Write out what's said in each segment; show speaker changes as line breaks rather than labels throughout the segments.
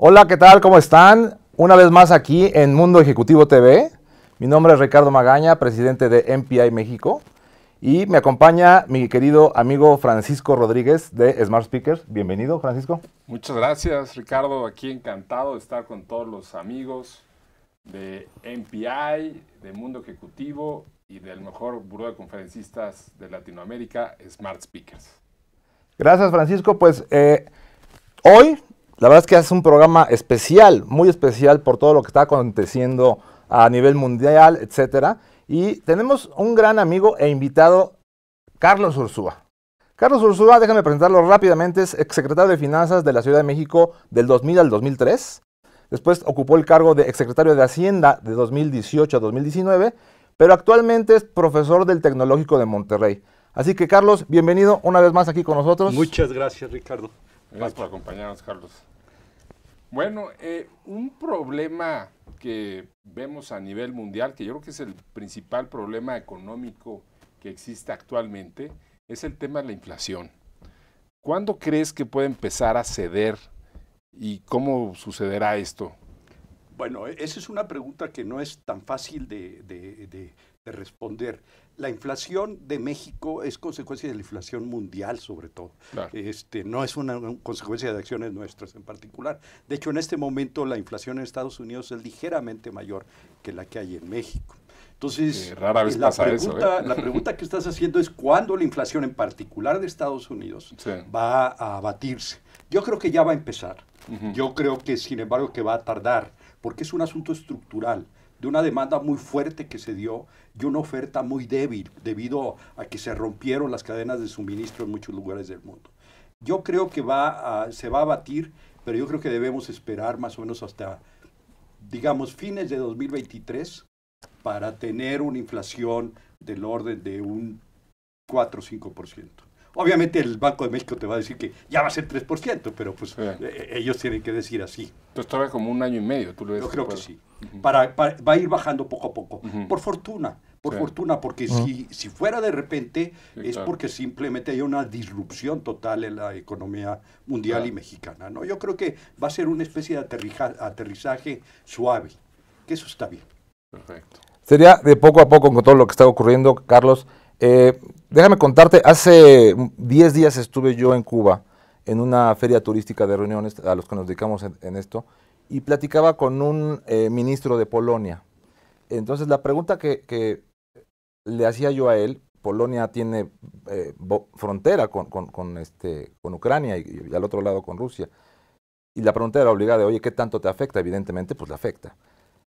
Hola, ¿qué tal? ¿Cómo están? Una vez más aquí en Mundo Ejecutivo TV. Mi nombre es Ricardo Magaña, presidente de MPI México. Y me acompaña mi querido amigo Francisco Rodríguez de Smart Speakers. Bienvenido, Francisco.
Muchas gracias, Ricardo. Aquí encantado de estar con todos los amigos de MPI, de Mundo Ejecutivo y del mejor buró de conferencistas de Latinoamérica, Smart Speakers.
Gracias, Francisco. Pues eh, hoy la verdad es que es un programa especial, muy especial por todo lo que está aconteciendo a nivel mundial, etcétera. Y tenemos un gran amigo e invitado, Carlos Ursúa. Carlos Ursúa, déjame presentarlo rápidamente, es exsecretario de Finanzas de la Ciudad de México del 2000 al 2003. Después ocupó el cargo de exsecretario de Hacienda de 2018 a 2019, pero actualmente es profesor del Tecnológico de Monterrey. Así que Carlos, bienvenido una vez más aquí con nosotros. Muchas
gracias, Ricardo. Gracias por acompañarnos, Carlos. Bueno, eh, un problema que vemos a nivel mundial, que yo creo que es el principal problema económico que existe actualmente, es el tema de la inflación. ¿Cuándo crees que puede empezar a ceder y cómo sucederá esto? Bueno, e-,
esa es una pregunta que no es tan fácil de responder. La inflación de México es consecuencia de la inflación mundial, sobre todo. Este, no es una, consecuencia de acciones nuestras en particular. De hecho, en este momento la inflación en Estados Unidos es ligeramente mayor que la que hay en México. Entonces, rara ¿eh? la, pregunta, que estás haciendo es cuándo la inflación en particular de Estados Unidos va a abatirse. Yo creo que ya va a empezar. Yo creo que, sin embargo, que va a tardar, porque es un asunto estructural de una demanda muy fuerte que se dio y una oferta muy débil debido a que se rompieron las cadenas de suministro en muchos lugares del mundo. Yo creo que va se va a batir, pero yo creo que debemos esperar más o menos hasta, digamos, fines de 2023 para tener una inflación del orden de un 4 o 5%. Obviamente el Banco de México te va a decir que ya va a ser 3%, pero pues eh, eh, ellos tienen que decir así. Entonces todavía como un año y medio, tú lo ves. Yo creo que sí. para, va a ir bajando poco a poco. Por fortuna, por fortuna, porque si, si fuera de repente es porque simplemente hay una disrupción total en la economía mundial y mexicana. ¿no? Yo creo que va a ser una especie de aterrizaje suave, que eso está bien.
Perfecto. Sería de poco a poco con todo lo que está ocurriendo, Carlos. Eh, Déjame contarte, hace 10 días estuve yo en Cuba, en una feria turística de reuniones, a los que nos dedicamos en, esto, y platicaba con un eh, ministro de Polonia. Entonces la pregunta que, le hacía yo a él, Polonia tiene eh, frontera con, este, Ucrania y, al otro lado con Rusia, y la pregunta era obligada, oye, ¿qué tanto te afecta? Evidentemente, pues la afecta.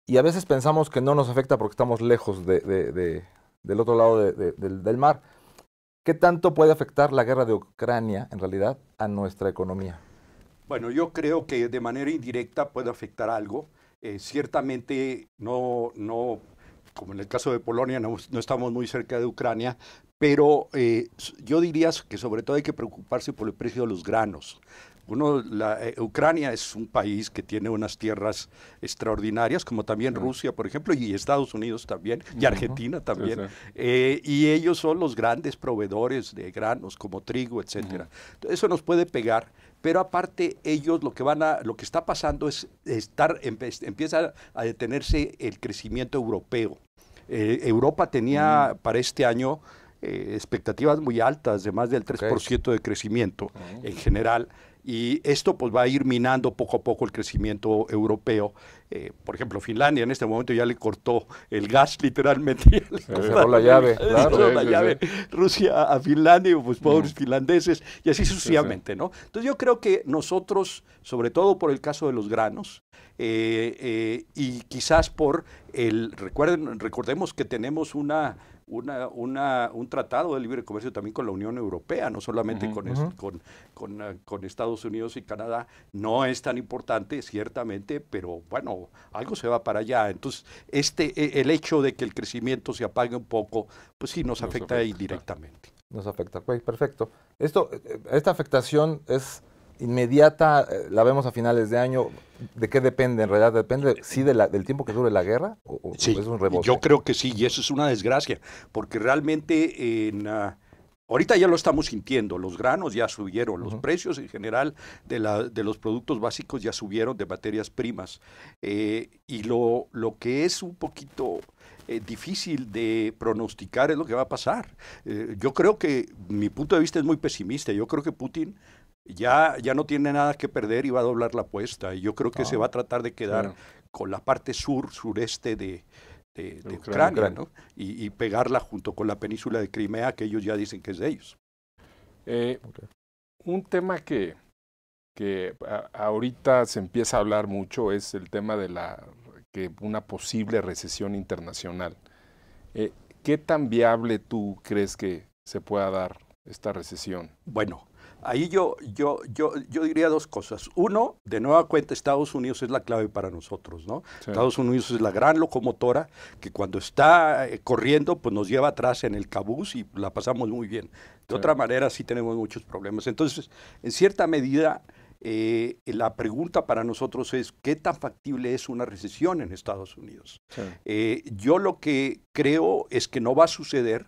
Y a veces pensamos que no nos afecta porque estamos lejos del otro lado del mar ¿Qué tanto puede afectar la guerra de Ucrania, en realidad, a nuestra economía?
Bueno, yo creo que de manera indirecta puede afectar algo. Eh, ciertamente no, no como en el caso de Polonia, no, estamos muy cerca de Ucrania, pero eh, yo diría que sobre todo hay que preocuparse por el precio de los granos. Uno, eh, Ucrania es un país que tiene unas tierras extraordinarias, como también Rusia, por ejemplo, y Estados Unidos también, y Argentina también. Eh, y ellos son los grandes proveedores de granos, como trigo, etcétera. Eso nos puede pegar, pero aparte ellos lo que van a, lo que está pasando es estar, empieza a detenerse el crecimiento europeo. Eh, Europa tenía mm. para este año eh, expectativas muy altas, de más del 3% de crecimiento mm. en general. Y esto pues, va a ir minando poco a poco el crecimiento europeo. Eh, por ejemplo, Finlandia en este momento ya le cortó el gas literalmente. Le cerró la llave. Rusia a Finlandia, pues mm. pobres finlandeses, y así sucesivamente, ¿no? Entonces yo creo que nosotros, sobre todo por el caso de los granos, eh, eh, y quizás por el, recuerden, recordemos que tenemos una una, un tratado de libre comercio también con la Unión Europea, no solamente con, ah, con, Estados Unidos y Canadá. No es tan importante, ciertamente, pero bueno, algo se va para allá. Entonces, este, e, el hecho de que el crecimiento se apague un poco, pues sí nos, afecta,
indirectamente. Nos afecta, pues, perfecto. Esto, eh, eh, esta afectación es inmediata, eh, la vemos a finales de año, ¿de qué depende en realidad? ¿Depende sí de la, del tiempo que dure la guerra? ¿O, es un
yo creo que sí, y eso es una desgracia, porque realmente en... Ah, ahorita ya lo estamos sintiendo, los granos ya subieron, los precios en general de, los productos básicos ya subieron de materias primas. Eh, y lo, lo que es un poquito eh, difícil de pronosticar es lo que va a pasar. yo creo que mi punto de vista es muy pesimista. Yo creo que Putin ya, no tiene nada que perder y va a doblar la apuesta. Y yo creo que se ah, va a tratar de quedar con la parte sur, sureste de, Ucrania, ¿no? Y, pegarla junto con la península
de Crimea, que ellos ya dicen que es de ellos. Eh, un tema que, que ahorita se empieza a hablar mucho es el tema de la que una posible recesión internacional. Eh, ¿Qué tan viable tú crees que se pueda dar esta recesión? Bueno, ahí yo, yo, yo,
yo diría dos cosas. Uno, de nueva cuenta, Estados Unidos es la clave para nosotros, ¿no? Estados Unidos es la gran locomotora que cuando está eh, corriendo, pues nos lleva atrás en el cabús y la pasamos muy bien. De otra manera, sí tenemos muchos problemas. Entonces, en cierta medida... Eh, la pregunta para nosotros es, ¿qué tan factible es una recesión en Estados Unidos? Eh, yo lo que creo es que no va a suceder,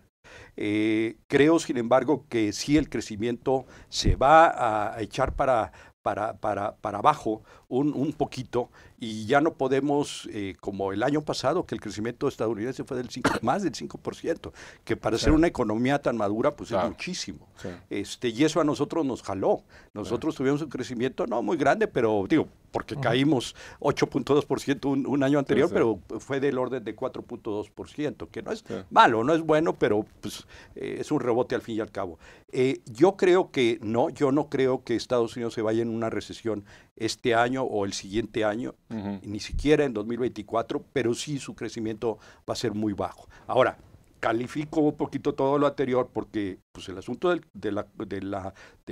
eh, creo, sin embargo, que sí el crecimiento se va a, echar para, para, para, abajo un, poquito y ya no podemos, eh, como el año pasado, que el crecimiento estadounidense fue del más del 5%, que para ser una economía tan madura, pues es muchísimo. Este, y eso a nosotros nos jaló. Nosotros tuvimos un crecimiento, no muy grande, pero digo, porque caímos 8.2% un, un, año anterior, pero fue del orden de 4.2%, que no es malo, no es bueno, pero pues, eh, es un rebote al fin y al cabo. Eh, yo creo que no, yo no creo que Estados Unidos se vaya en una recesión este año o el siguiente año, ni siquiera en 2024, pero sí su crecimiento va a ser muy bajo. Ahora, califico un poquito todo lo anterior porque pues, el asunto de la, de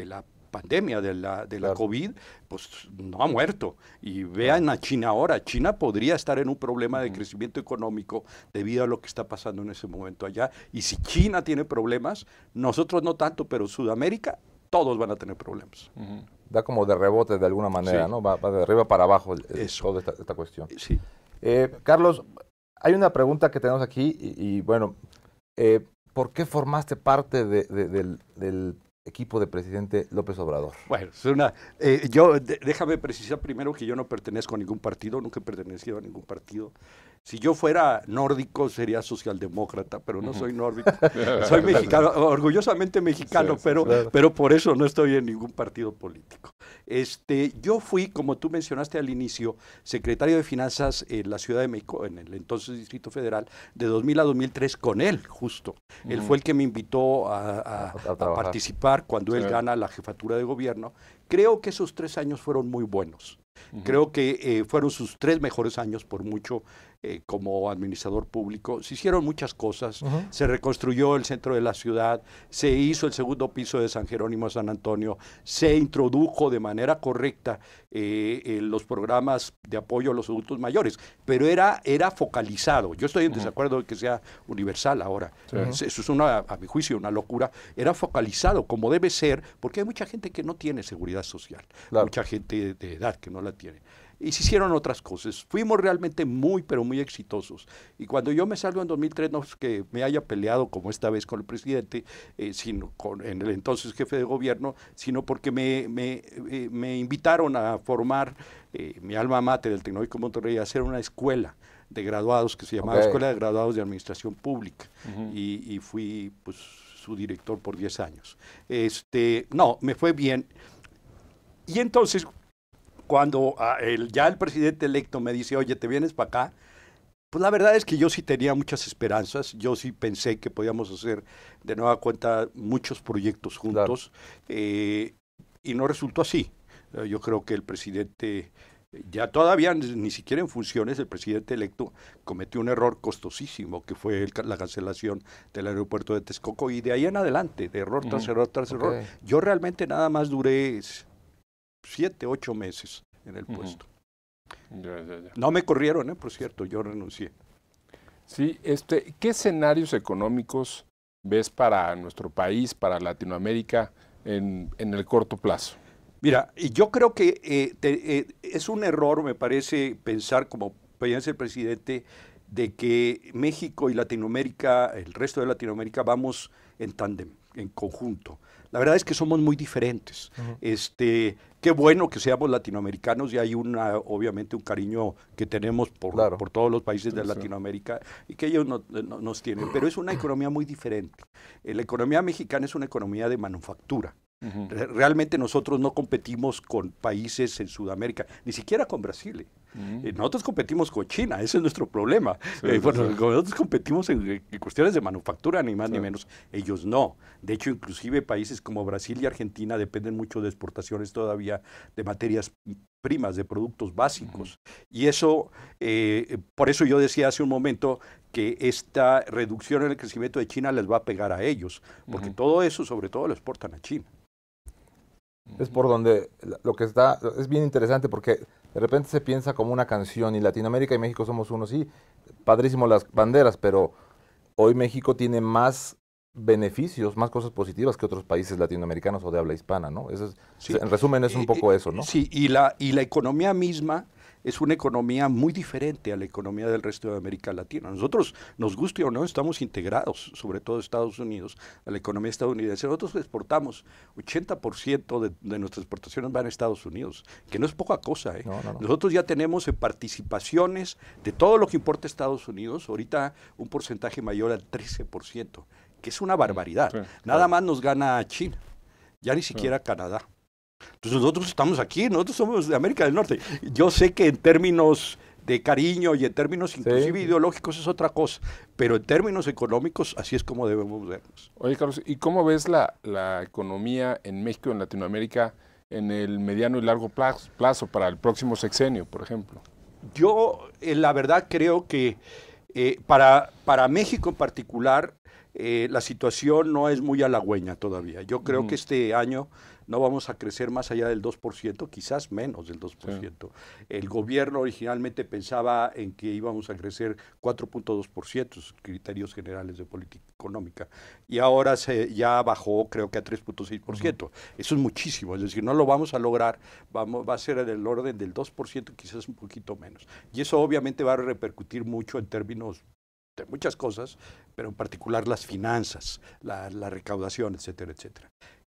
la pandemia de la, de la COVID, pues no ha muerto. Y vean a China ahora. China podría estar en un problema de crecimiento económico debido a lo que está pasando en ese momento allá. Y si China tiene problemas, nosotros no tanto, pero Sudamérica, todos van a tener problemas.
Da como de rebote de alguna manera, ¿no? Va, de arriba para abajo toda esta, cuestión. Sí. Eh, Carlos, hay una pregunta que tenemos aquí y, bueno, eh, ¿por qué formaste parte del equipo de presidente López Obrador? Bueno,
eh, yo déjame precisar primero que yo no pertenezco a ningún partido, nunca he pertenecido a ningún partido. Si yo fuera nórdico sería socialdemócrata, pero no soy nórdico. soy mexicano, orgullosamente mexicano, pero, pero por eso no estoy en ningún partido político. Este, yo fui, como tú mencionaste al inicio, secretario de Finanzas en la Ciudad de México, en el entonces Distrito Federal, de 2000 a 2003 con él, justo. Él fue el que me invitó a participar cuando él gana la jefatura de gobierno. Creo que esos tres años fueron muy buenos. Creo que eh, fueron sus tres mejores años por mucho eh, como administrador público. Se hicieron muchas cosas. Se reconstruyó el centro de la ciudad, se hizo el segundo piso de San Jerónimo a San Antonio, se introdujo de manera correcta eh, los programas de apoyo a los adultos mayores, pero era, era focalizado. Yo estoy en desacuerdo de que sea universal ahora. Eso es una, a mi juicio una locura. Era focalizado como debe ser, porque hay mucha gente que no tiene seguridad social, mucha gente de edad que no la tiene. Y se hicieron otras cosas. Fuimos realmente muy, pero muy exitosos. Y cuando yo me salgo en 2003, no es que me haya peleado como esta vez con el presidente, eh, sino con en el entonces jefe de gobierno, sino porque me, eh, invitaron a formar eh, mi alma mate del Tecnológico Monterrey a hacer una escuela de graduados que se llamaba Escuela de Graduados de Administración Pública. y, fui, pues, su director por 10 años. Este, no, me fue bien. Y entonces cuando ah, el, ya el presidente electo me dice, oye, ¿te vienes para acá? Pues la verdad es que yo sí tenía muchas esperanzas, yo sí pensé que podíamos hacer de nueva cuenta muchos proyectos juntos eh, y no resultó así. Eh, yo creo que el presidente, ya todavía ni siquiera en funciones, el presidente electo cometió un error costosísimo que fue la cancelación del aeropuerto de Texcoco y de ahí en adelante, de error tras mm, error tras error. Yo realmente nada más duré
siete, ocho meses en el puesto. No me corrieron, ¿eh? por cierto, yo renuncié. Sí, este, ¿qué escenarios económicos ves para nuestro país, para Latinoamérica, en, el corto plazo? Mira, yo creo que eh, eh, es un error, me parece, pensar, como piensa el
presidente, de que México y Latinoamérica, el resto de Latinoamérica, vamos en tándem en conjunto. La verdad es que somos muy diferentes. este, qué bueno que seamos latinoamericanos y hay una, obviamente un cariño que tenemos por, por todos los países de Latinoamérica y que ellos nos tienen, pero es una economía muy diferente. Eh, la economía mexicana es una economía de manufactura. Realmente nosotros no competimos con países en Sudamérica, ni siquiera con Brasil. Eh. Eh, nosotros competimos con China, ese es nuestro problema. Eh, nosotros competimos eh, en, cuestiones de manufactura, ni más ni menos. Ellos no. De hecho, inclusive países como Brasil y Argentina dependen mucho de exportaciones todavía de materias primas, de productos básicos. Y eso, por eso yo decía hace un momento que esta reducción en el crecimiento de China les va a pegar a
ellos, porque todo eso sobre todo lo exportan a China. Es por donde lo que está, es bien interesante porque de repente se piensa como una canción y Latinoamérica y México somos uno, sí, padrísimo las banderas, pero hoy México tiene más beneficios, más cosas positivas que otros países latinoamericanos o de habla hispana, ¿no? Eso En resumen es un poco eso, ¿no? Sí, y la, y la economía misma es una economía muy diferente a la economía
del resto de América Latina. Nosotros, nos guste o no, estamos integrados, sobre todo Estados Unidos, a la economía estadounidense. Nosotros exportamos, 80% de, nuestras exportaciones van a Estados Unidos, que no es poca cosa. ¿eh? Nosotros ya tenemos participaciones de todo lo que importa Estados Unidos, ahorita un porcentaje mayor al 13%, que es una barbaridad. Nada más nos gana China, ya ni siquiera Canadá. Entonces nosotros estamos aquí, nosotros somos de América del Norte. Yo sé que en términos de cariño y en términos
inclusive ideológicos es otra cosa, pero en términos económicos así es como debemos vernos. Oye Carlos, ¿y cómo ves la, economía en México, en Latinoamérica, en el mediano y largo plazo, para el próximo sexenio, por ejemplo? Yo eh, la verdad
creo que eh, para, para México en particular eh, la situación no es muy halagüeña todavía. Yo creo que este año no vamos a crecer más allá del 2%, quizás menos del 2%. El gobierno originalmente pensaba en que íbamos a crecer 4.2%, criterios generales de política económica, y ahora se ya bajó creo que a 3.6%. Eso es muchísimo, es decir, no lo vamos a lograr, vamos, va a ser el orden del 2%, quizás un poquito menos. Y eso obviamente va a repercutir mucho en términos de muchas cosas, pero en particular las finanzas, la, la recaudación, etcétera, etcétera.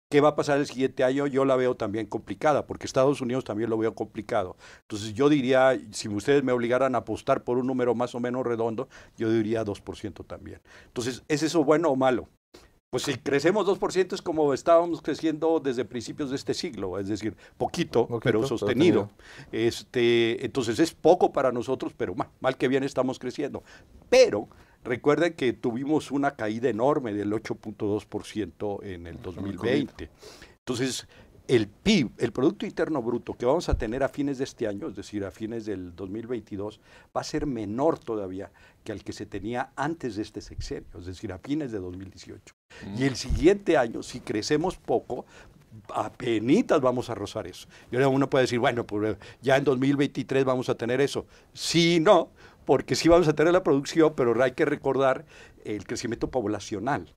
¿Qué va a pasar el siguiente año? Yo la veo también complicada, porque Estados Unidos también lo veo complicado. Entonces yo diría, si ustedes me obligaran a apostar por un número más o menos redondo, yo diría 2% también. Entonces, ¿es eso bueno o malo? Pues si crecemos 2% es como estábamos creciendo desde principios de este siglo, es decir, poquito, pero sostenido. este, entonces es poco para nosotros, pero mal, mal que bien estamos creciendo. Pero Recuerden que tuvimos una caída enorme del 8.2% en el 2020. Entonces, el PIB, el Producto Interno Bruto que vamos a tener a fines de este año, es decir, a fines del 2022, va a ser menor todavía que al que se tenía antes de este sexenio, es decir, a fines de 2018. Y el siguiente año, si crecemos poco, apenas vamos a rozar eso. Y ahora uno puede decir, bueno, pues ya en 2023 vamos a tener eso. Si no, porque sí vamos a tener la producción, pero hay que recordar el crecimiento poblacional.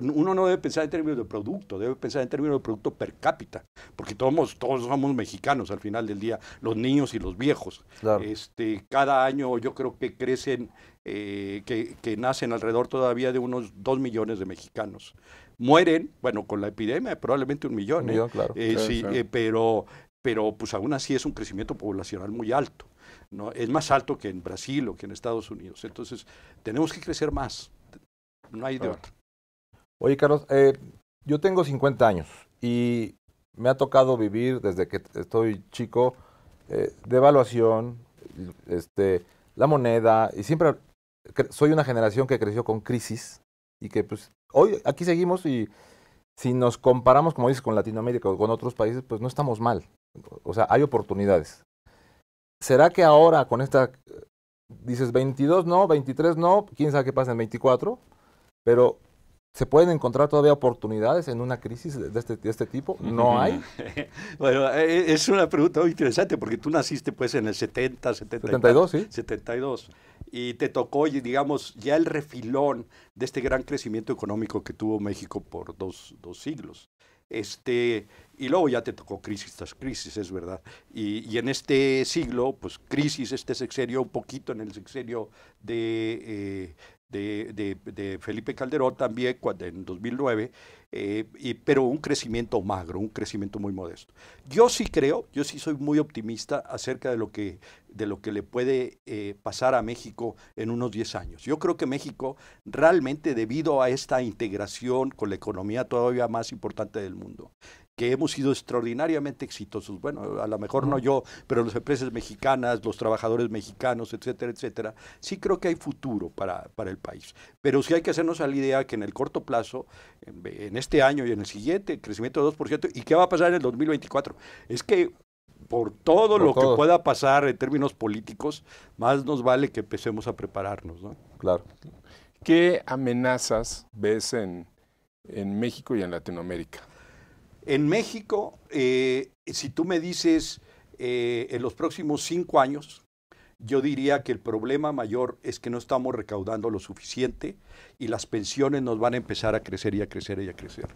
Uno no debe pensar en términos de producto, debe pensar en términos de producto per cápita, porque todos, todos somos mexicanos al final del día, los niños y los viejos. Este, cada año yo creo que crecen, eh, que, nacen alrededor todavía de unos dos millones de mexicanos mueren, bueno, con la epidemia probablemente un millón, ¿eh? eh, pero, pero pues aún así es un crecimiento poblacional muy alto. ¿no? es más alto que en Brasil o que en Estados Unidos. Entonces, tenemos que crecer más, no hay de otro.
Oye, Carlos, eh, yo tengo 50 años y me ha tocado vivir desde que estoy chico eh, devaluación, de este, la moneda, y siempre soy una generación que creció con crisis y que pues hoy aquí seguimos y si nos comparamos, como dices, con Latinoamérica o con otros países, pues no estamos mal. O sea, hay oportunidades. ¿Será que ahora con esta, dices 22 no, 23 no, quién sabe qué pasa en 24? Pero ¿Se pueden encontrar todavía oportunidades en una crisis de este, este, tipo? ¿No hay?
bueno, e, e, es una pregunta muy interesante porque tú naciste pues en el 70, 72. 72. ¿sí? 72. Y te tocó, digamos, ya el refilón de este gran crecimiento económico que tuvo México por dos siglos. Este, y luego ya te tocó crisis estas crisis, es verdad. Y, y, en este siglo, pues crisis este sexenio, un poquito en el sexenio de eh, de, Felipe Calderón también en 2009, eh, y, pero un crecimiento magro, un crecimiento muy modesto. Yo sí creo, yo sí soy muy optimista acerca de lo que, de lo que le puede eh, pasar a México en unos 10 años. Yo creo que México realmente debido a esta integración con la economía todavía más importante del mundo que hemos sido extraordinariamente exitosos. Bueno, a lo mejor no yo, pero las empresas mexicanas, los trabajadores mexicanos, etcétera, etcétera. Sí creo que hay futuro para, para el país. Pero sí hay que hacernos a la idea que en el corto plazo, en, este año y en el siguiente, el crecimiento de 2%. ¿Y qué va a pasar en el 2024? Es que por todo lo que pueda pasar en términos políticos, más nos vale que empecemos
a prepararnos. ¿no? Claro. ¿Qué amenazas ves en México y en Latinoamérica? En México, eh, si tú me
dices eh, en los próximos cinco años, yo diría que el problema mayor es que no estamos recaudando lo suficiente y las pensiones nos van a empezar a crecer y a crecer y a crecer.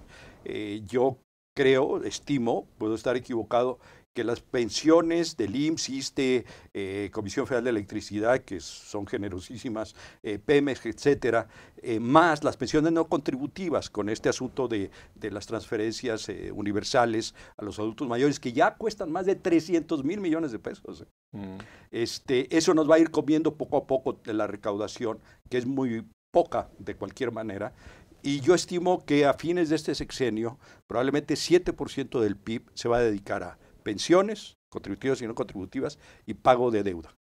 Eh, yo creo, estimo, puedo estar equivocado, que las pensiones del IMSS, ISTE, eh, Comisión Federal de Electricidad, que son generosísimas, eh, PEMES, etcétera, eh, más las pensiones no contributivas con este asunto de, las transferencias eh, universales a los adultos mayores, que ya cuestan más de 300 mil millones de pesos. Mm. Este, eso nos va a ir comiendo poco a poco de la recaudación, que es muy poca de cualquier manera. Y yo estimo que a fines de este sexenio, probablemente 7% del PIB se va a dedicar a, pensiones, contributivas y no contributivas, y pago de deuda.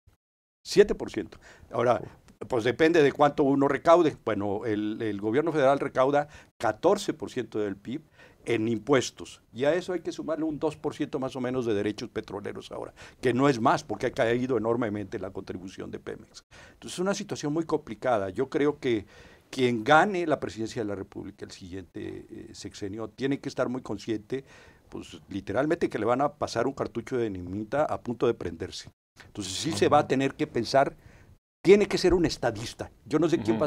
7%. Ahora, pues depende de cuánto uno recaude. Bueno, el, gobierno federal recauda 14% del PIB en impuestos. Y a eso hay que sumarle un 2% más o menos de derechos petroleros ahora, que no es más porque ha caído enormemente la contribución de Pemex. Entonces es una situación muy complicada. Yo creo que quien gane la presidencia de la República el siguiente eh, sexenio tiene que estar muy consciente pues literalmente que le van a pasar un cartucho de dinamita a punto de prenderse. Entonces sí se va a tener que pensar, tiene que ser un estadista. Yo no sé quién va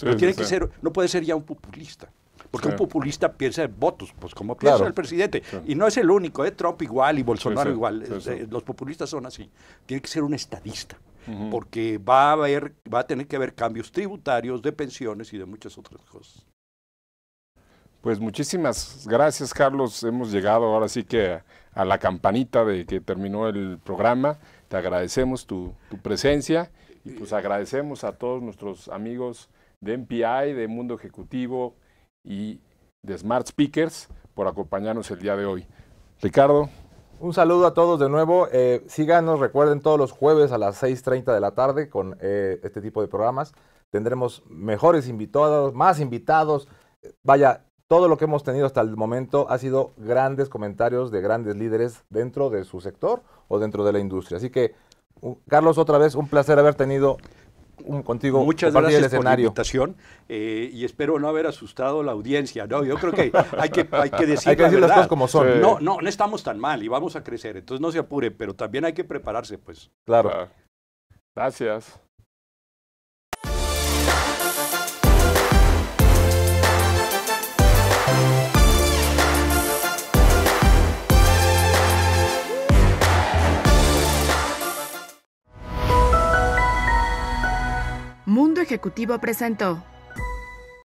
Pero tiene que ser, no puede ser ya un populista. Porque un populista piensa en votos, pues como piensa el presidente. Y no es el único, ¿eh? Trump igual y Bolsonaro igual. Eh, los populistas son así. Tiene que ser un estadista, porque va a, haber, va a tener que haber cambios tributarios, de pensiones y de muchas otras cosas.
Pues muchísimas gracias, Carlos. Hemos llegado ahora sí que a, la campanita de que terminó el programa. Te agradecemos tu, presencia y pues agradecemos a todos nuestros amigos de MPI, de Mundo Ejecutivo y
de Smart Speakers por acompañarnos el día de hoy. Ricardo. Un saludo a todos de nuevo. Eh, síganos, recuerden, todos los jueves a las 6.30 de la tarde con eh, este tipo de programas. Tendremos mejores invitados, más invitados. Vaya, todo lo que hemos tenido hasta el momento ha sido grandes comentarios de grandes líderes dentro de su sector o dentro de la industria. Así que, Carlos, otra vez un placer haber tenido un, contigo. Muchas gracias por la
invitación eh, y espero no haber asustado la audiencia. No, yo creo que hay que, decir, las cosas como son. No, no, no estamos tan mal y vamos a crecer, entonces no se apure, pero también hay que prepararse, pues. Claro. Gracias. Mundo Ejecutivo presentó.